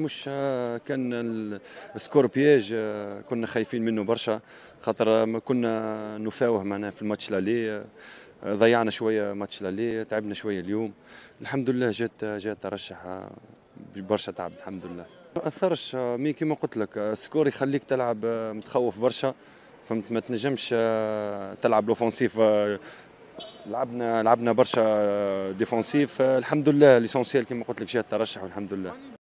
مش آه، كان السكور بياج آه، كنا خايفين منه برشا خاطر آه، ما كنا نفاوه معنا في الماتش لالي ضيعنا شويه ماتش لالي تعبنا شويه اليوم الحمد لله جات جات ترشح برشا تعب الحمد لله ما اثرش مي كيما قلت لك السكور يخليك تلعب متخوف برشا فهمت ما تنجمش تلعب لوفونسيف لعبنا لعبنا برشا ديفونسيف الحمد لله ليسونسيال كيما قلت لك جات ترشح والحمد لله